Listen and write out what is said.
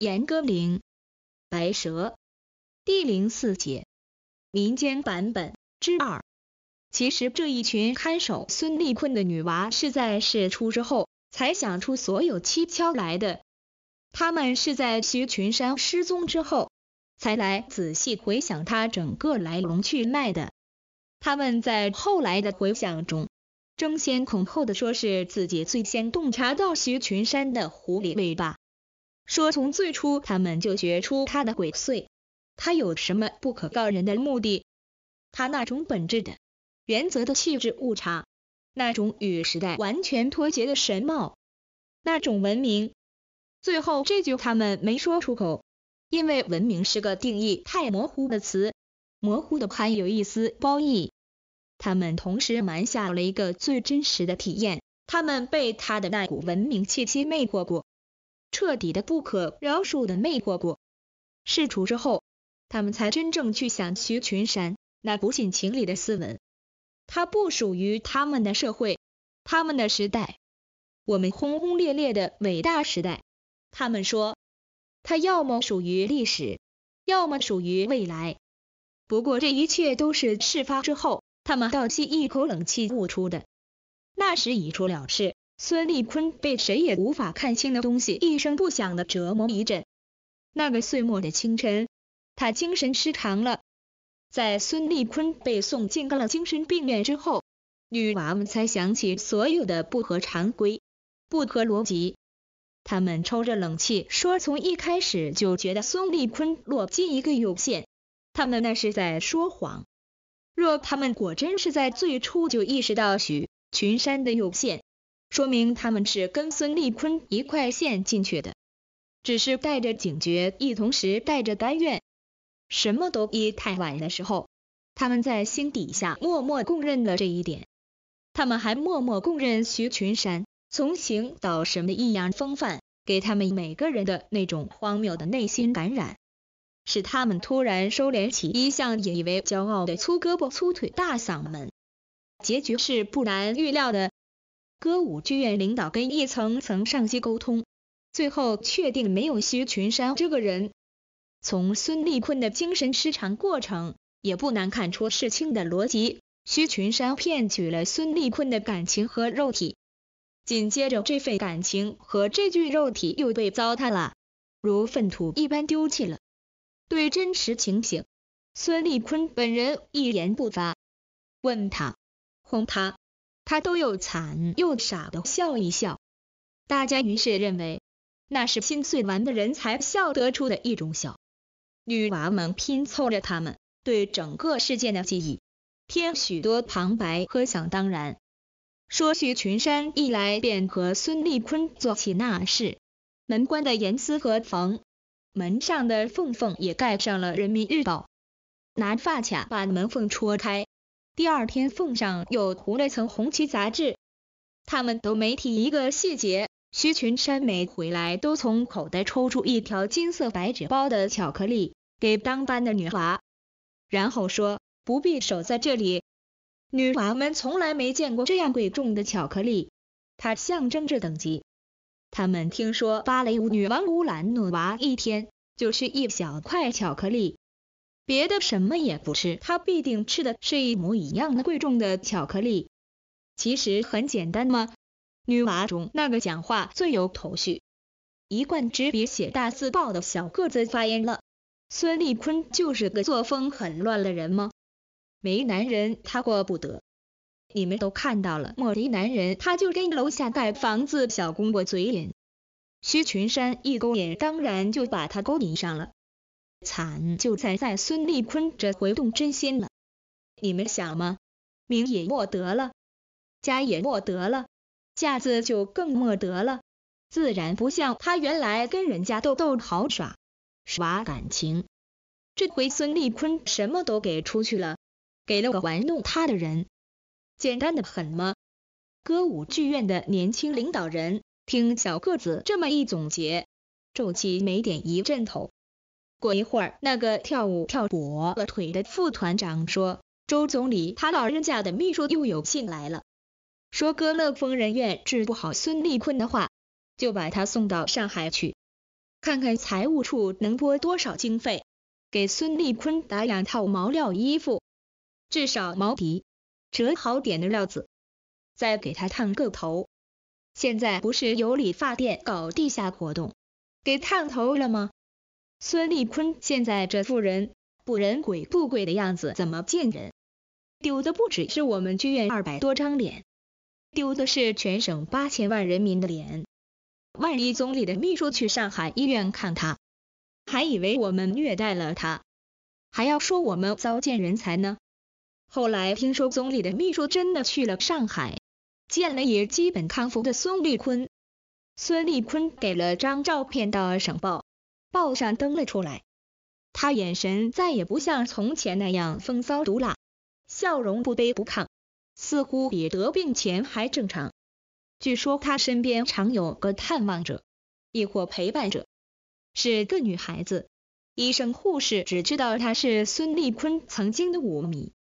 《严歌苓·白蛇》第零四节，民间版本之二。其实这一群看守孙立坤的女娃，是在事出之后才想出所有蹊跷来的。他们是在徐群山失踪之后，才来仔细回想他整个来龙去脉的。他们在后来的回想中，争先恐后的说是自己最先洞察到徐群山的狐狸尾巴。说从最初他们就觉出他的鬼祟，他有什么不可告人的目的，他那种本质的、原则的气质误差，那种与时代完全脱节的神貌，那种文明，最后这句他们没说出口，因为文明是个定义太模糊的词，模糊的还有一丝褒义。他们同时埋下了一个最真实的体验，他们被他的那股文明气息魅惑过。彻底的不可饶恕的魅惑过，事出之后，他们才真正去想徐群山那不近情理的斯文。他不属于他们的社会，他们的时代，我们轰轰烈烈的伟大时代。他们说，他要么属于历史，要么属于未来。不过这一切都是事发之后，他们倒吸一口冷气悟出的。那时已出了事。孙立坤被谁也无法看清的东西一声不响的折磨一阵。那个岁末的清晨，他精神失常了。在孙立坤被送进了精神病院之后，女娃们才想起所有的不合常规、不合逻辑。他们抽着冷气说：“从一开始就觉得孙立坤落进一个有限。”他们那是在说谎。若他们果真是在最初就意识到许群山的有限。说明他们是跟孙立坤一块陷进去的，只是带着警觉，亦同时带着甘愿。什么都已太晚的时候，他们在心底下默默供认了这一点。他们还默默供认徐群山从行到什么异样风范，给他们每个人的那种荒谬的内心感染，使他们突然收敛起一向引以为骄傲的粗胳膊、粗腿、大嗓门。结局是不难预料的。歌舞剧院领导跟一层层上级沟通，最后确定没有薛群山这个人。从孙立坤的精神失常过程，也不难看出事情的逻辑。薛群山骗取了孙立坤的感情和肉体，紧接着这份感情和这具肉体又被糟蹋了，如粪土一般丢弃了。对真实情形，孙立坤本人一言不发。问他，哄他。他都又惨又傻的笑一笑，大家于是认为那是心碎完的人才笑得出的一种笑。女娃们拼凑着他们对整个事件的记忆，添许多旁白和想当然。说许群山一来便和孙立坤做起那事，门关的严丝合缝，门上的缝缝也盖上了《人民日报》，拿发卡把门缝戳开。第二天，奉上又涂了层红旗杂志，他们都没提一个细节。徐群山每回来，都从口袋抽出一条金色白纸包的巧克力，给当班的女娃，然后说：“不必守在这里。”女娃们从来没见过这样贵重的巧克力，它象征着等级。他们听说芭蕾舞女王乌兰诺娃一天就吃一小块巧克力。别的什么也不吃，他必定吃的是一模一样的贵重的巧克力。其实很简单嘛，女娃中那个讲话最有头绪，一贯执笔写大字报的小个子发言了。孙立坤就是个作风很乱的人吗？没男人他过不得。你们都看到了，莫离男人他就跟楼下盖房子小公婆嘴脸。徐群山一勾引，当然就把他勾引上了。惨，就在在孙立坤这回动真心了。你们想吗？名也莫得了，家也莫得了，架子就更莫得了。自然不像他原来跟人家斗斗豪耍耍感情。这回孙立坤什么都给出去了，给了个玩弄他的人。简单的很吗？歌舞剧院的年轻领导人听小个子这么一总结，皱起眉点一阵头。过一会儿，那个跳舞跳跛了腿的副团长说：“周总理他老人家的秘书又有信来了，说哥乐疯人院治不好孙立坤的话，就把他送到上海去，看看财务处能拨多少经费，给孙立坤打两套毛料衣服，至少毛皮折好点的料子，再给他烫个头。现在不是有理发店搞地下活动，给烫头了吗？”孙立坤现在这副人不人鬼不鬼的样子，怎么见人？丢的不只是我们剧院二百多张脸，丢的是全省八千万人民的脸。万一总理的秘书去上海医院看他，还以为我们虐待了他，还要说我们糟践人才呢。后来听说总理的秘书真的去了上海，见了也基本康复的孙立坤，孙立坤给了张照片到省报。报上登了出来，他眼神再也不像从前那样风骚毒辣，笑容不卑不亢，似乎比得病前还正常。据说他身边常有个探望者，亦或陪伴者，是个女孩子。医生护士只知道她是孙立坤曾经的舞迷。